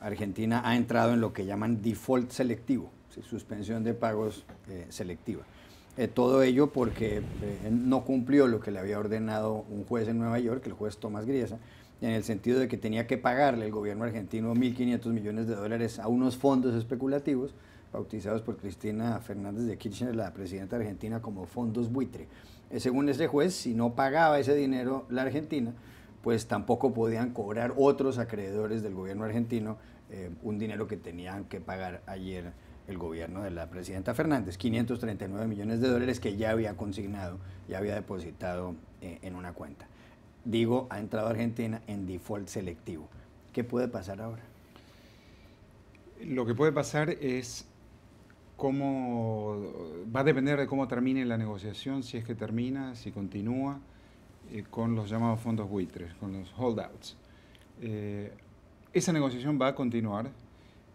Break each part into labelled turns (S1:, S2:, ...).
S1: Argentina ha entrado en lo que llaman default selectivo, suspensión de pagos eh, selectiva. Eh, todo ello porque eh, no cumplió lo que le había ordenado un juez en Nueva York, el juez Tomás Griesa, en el sentido de que tenía que pagarle el gobierno argentino 1.500 millones de dólares a unos fondos especulativos bautizados por Cristina Fernández de Kirchner, la presidenta argentina, como fondos buitre. según ese juez, si no pagaba ese dinero la Argentina, pues tampoco podían cobrar otros acreedores del gobierno argentino eh, un dinero que tenían que pagar ayer el gobierno de la presidenta Fernández, 539 millones de dólares que ya había consignado, ya había depositado eh, en una cuenta. Digo, ha entrado Argentina en default selectivo. ¿Qué puede pasar ahora?
S2: Lo que puede pasar es cómo va a depender de cómo termine la negociación, si es que termina, si continúa. Eh, con los llamados fondos buitres, con los holdouts. Eh, esa negociación va a continuar.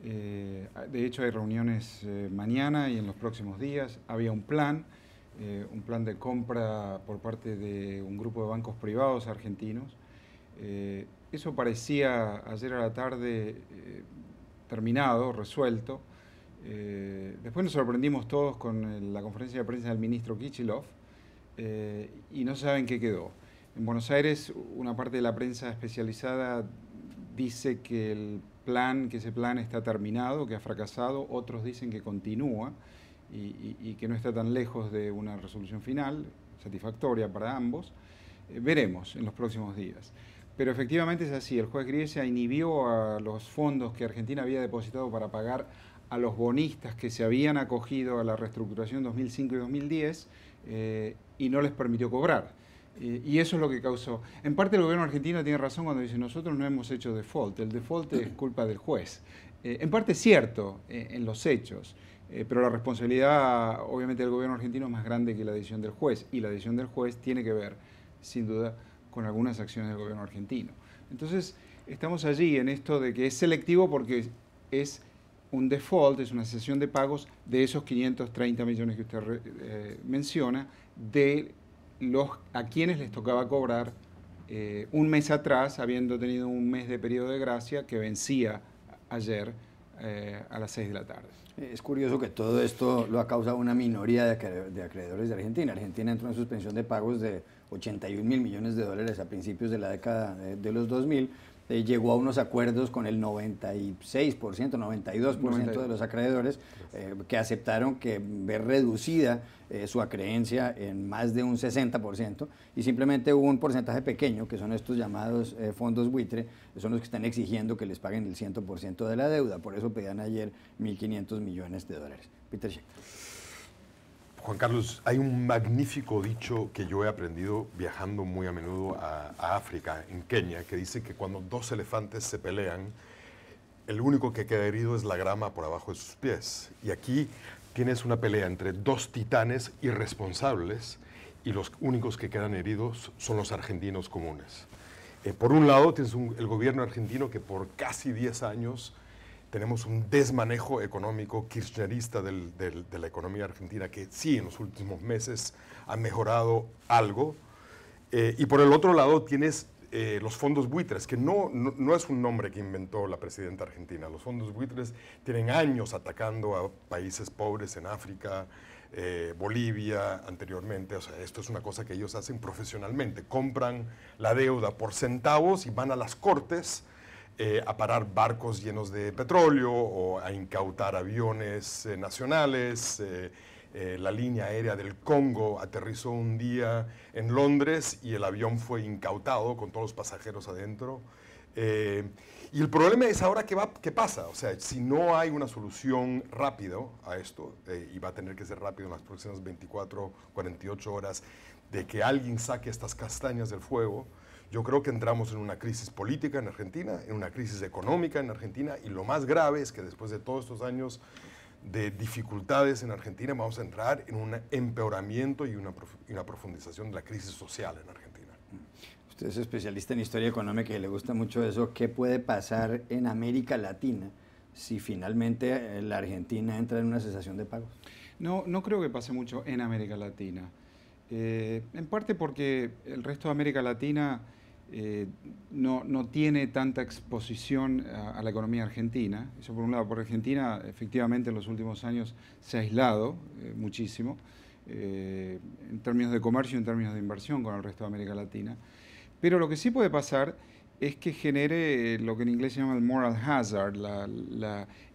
S2: Eh, de hecho, hay reuniones mañana y en los próximos días. Había un plan, un plan de compra por parte de un grupo de bancos privados argentinos. eso parecía ayer a la tarde terminado, resuelto. después nos sorprendimos todos con la conferencia de prensa del ministro Kichilov, y no saben qué quedó. En Buenos Aires, una parte de la prensa especializada dice que el plan, que ese plan está terminado, que ha fracasado, otros dicen que continúa y, que no está tan lejos de una resolución final, satisfactoria para ambos. Eh, veremos en los próximos días. Pero efectivamente es así, el juez Griesa inhibió a los fondos que Argentina había depositado para pagar a los bonistas que se habían acogido a la reestructuración 2005 y 2010 eh, y no les permitió cobrar y eso es lo que causó. En parte el gobierno argentino tiene razón cuando dice nosotros no hemos hecho default, el default es culpa del juez. Eh, en parte es cierto eh, en los hechos, eh, pero la responsabilidad obviamente del gobierno argentino es más grande que la decisión del juez y la decisión del juez tiene que ver, sin duda, con algunas acciones del gobierno argentino. Entonces, estamos allí en esto de que es selectivo porque es un default, es una cesión de pagos de esos 530 millones que usted menciona, de los, a quienes les tocaba cobrar eh, un mes atrás, habiendo tenido un mes de periodo de gracia que vencía ayer eh, a las 6 de la tarde.
S1: Es curioso que todo esto lo ha causado una minoría de, acreedores de Argentina. Argentina entró en suspensión de pagos de 81 mil millones de dólares a principios de la década eh, de los 2000 eh, llegó a unos acuerdos con el 96%, 92% de los acreedores eh, que aceptaron que ver reducida eh, su acreencia en más de un 60% y simplemente hubo un porcentaje pequeño, que son estos llamados fondos buitre, son los que están exigiendo que les paguen el 100% de la deuda. Por eso pedían ayer 1.500 millones de dólares. Peter Juan Carlos, hay un magnífico
S3: dicho que yo he aprendido viajando muy a menudo a, África, en Kenia, que dice que cuando dos elefantes se pelean, el único que queda herido es la grama por abajo de sus pies. Y aquí tienes una pelea entre dos titanes irresponsables y los únicos que quedan heridos son los argentinos comunes. Eh, por un lado, tienes el gobierno argentino que por casi 10 años tenemos un desmanejo económico kirchnerista de la economía argentina que sí en los últimos meses ha mejorado algo. Eh, y por el otro lado tienes eh, los fondos buitres, que no, no, es un nombre que inventó la presidenta argentina. Los fondos buitres tienen años atacando a países pobres en África, eh, Bolivia anteriormente. O sea, esto es una cosa que ellos hacen profesionalmente. Compran la deuda por centavos y van a las cortes eh, a parar barcos llenos de petróleo o a incautar aviones eh, nacionales. Eh, la línea aérea del Congo aterrizó un día en Londres y el avión fue incautado con todos los pasajeros adentro. y el problema es ahora qué, pasa. O sea, si no hay una solución rápida a esto, y va a tener que ser rápido en las próximas 24, 48 horas, de que alguien saque estas castañas del fuego, yo creo que entramos en una crisis política en Argentina, en una crisis económica en Argentina y lo más grave es que después de todos estos años de dificultades en Argentina vamos a entrar en un empeoramiento y una,
S1: una profundización de la crisis social en Argentina. Usted es especialista en historia económica y le gusta mucho eso. ¿Qué puede pasar en América Latina si finalmente eh, la Argentina entra en una cesación de pagos?
S2: No, no creo que pase mucho en América Latina. Eh, en parte porque el resto de América Latina eh, no, tiene tanta exposición a, la economía argentina. Eso por un lado, porque Argentina efectivamente en los últimos años se ha aislado eh, muchísimo eh, en términos de comercio, en términos de inversión con el resto de América Latina. Pero lo que sí puede pasar es que genere lo que en inglés se llama el moral hazard,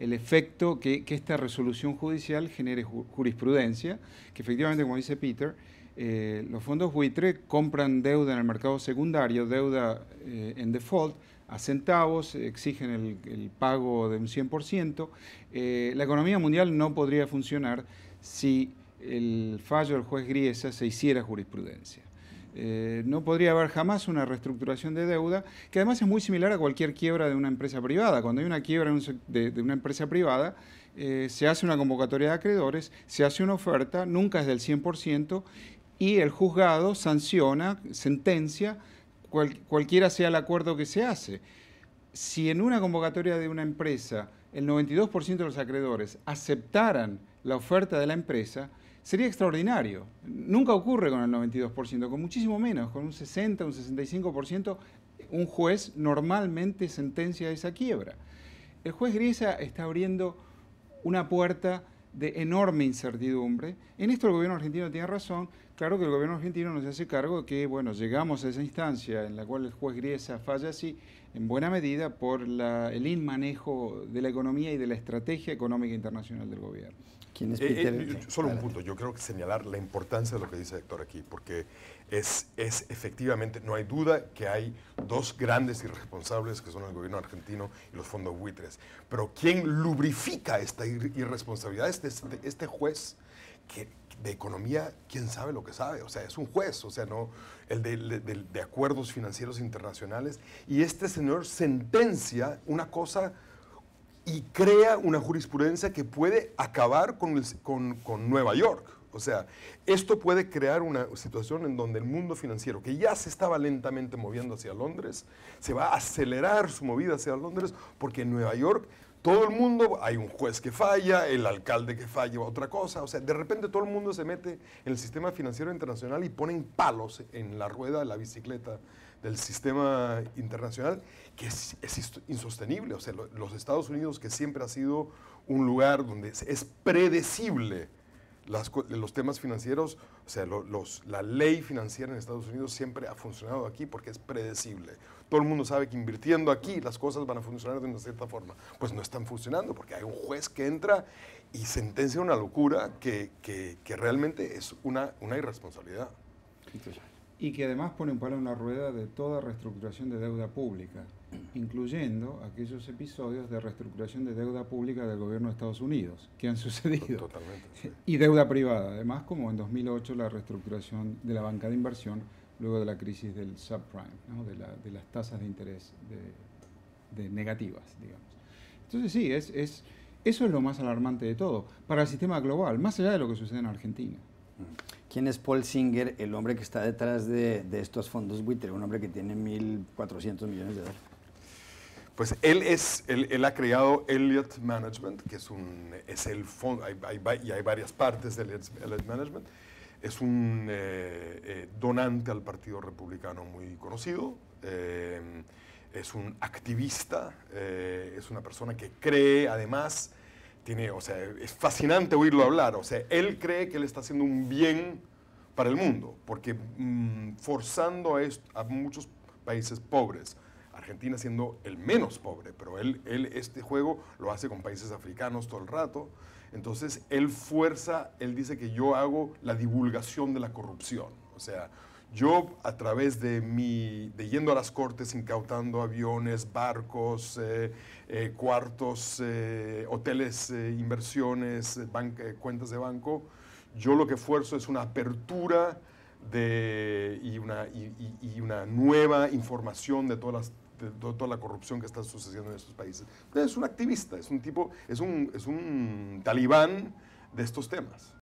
S2: el efecto que, esta resolución judicial genere jurisprudencia, que efectivamente, como dice Peter, eh, los fondos buitre compran deuda en el mercado secundario, deuda eh, en default, a centavos, exigen el, pago de un 100%. Eh, la economía mundial no podría funcionar si el fallo del juez Griesa se hiciera jurisprudencia. no podría haber jamás una reestructuración de deuda, que además es muy similar a cualquier quiebra de una empresa privada. Cuando hay una quiebra de, una empresa privada, se hace una convocatoria de acreedores, se hace una oferta, nunca es del 100%, y el juzgado sanciona, sentencia, cualquiera sea el acuerdo que se hace. Si en una convocatoria de una empresa el 92% de los acreedores aceptaran la oferta de la empresa, sería extraordinario. Nunca ocurre con el 92%, con muchísimo menos, con un 60, un 65%, un juez normalmente sentencia esa quiebra. El juez Griesa está abriendo una puerta de enorme incertidumbre. En esto el gobierno argentino tiene razón. Claro que el gobierno argentino nos hace cargo de que, bueno, llegamos a esa instancia en la cual el juez Griesa falla así, en buena medida por el inmanejo de la economía y de la estrategia económica
S3: internacional del gobierno. Eh, eh, solo un punto. Yo creo que señalar la importancia de lo que dice Héctor aquí, porque es, es efectivamente, no hay duda que hay dos grandes irresponsables que son el gobierno argentino y los fondos buitres. Pero ¿quién lubrifica esta irresponsabilidad? Este, este, este, juez que, de economía, quién sabe lo que sabe, o sea, es un juez, o sea, no el de, de, de acuerdos financieros internacionales. Y este señor sentencia una cosa y crea una jurisprudencia que puede acabar con, con, Nueva York. O sea, esto puede crear una situación en donde el mundo financiero, que ya se estaba lentamente moviendo hacia Londres, se va a acelerar su movida hacia Londres, porque en Nueva York todo el mundo, hay un juez que falla, el alcalde que falla, otra cosa. O sea, de repente todo el mundo se mete en el sistema financiero internacional y ponen palos en la rueda de la bicicleta el sistema internacional, que es, insostenible. O sea, los Estados Unidos, que siempre ha sido un lugar donde es, predecible los temas financieros, o sea, la ley financiera en Estados Unidos siempre ha funcionado aquí porque es predecible. Todo el mundo sabe que invirtiendo aquí las cosas van a funcionar de una cierta forma. Pues no están funcionando porque hay un juez que entra y sentencia una locura que, realmente es una, una irresponsabilidad
S2: y que además pone un palo en la rueda de toda reestructuración de deuda pública, incluyendo aquellos episodios de reestructuración de deuda pública del gobierno de Estados Unidos que han sucedido. Totalmente. Y deuda privada, además como en 2008 la reestructuración de la banca de inversión luego de la crisis del subprime, de, las tasas de interés de, negativas, digamos. Entonces sí, es, es, eso es lo más alarmante de todo, para el sistema global, más allá de lo que sucede en Argentina.
S1: Mm. ¿Quién es Paul Singer, el hombre que está detrás de, estos fondos buitre? Un hombre que tiene 1.400 millones de dólares.
S3: Pues él es, él, ha creado Elliott Management, que es un, es el fondo, y hay varias partes de Elliott Management. Es un eh, eh, donante al Partido Republicano muy conocido, eh, es un activista, es una persona que cree además tiene, o sea, es fascinante oírlo hablar. O sea, él cree que él está haciendo un bien para el mundo, porque mm, forzando a, a, muchos países pobres, Argentina siendo el menos pobre, pero él, él este juego lo hace con países africanos todo el rato. Entonces, él fuerza, él dice que yo hago la divulgación de la corrupción. O sea, yo, a través de mi, de yendo a las cortes, incautando aviones, barcos, eh, eh, cuartos, eh, hoteles, inversiones, cuentas de banco, yo lo que esfuerzo es una apertura de, y, una, nueva información de todas de toda la corrupción que está sucediendo en estos países. Es un activista, es un tipo, es un talibán de estos temas.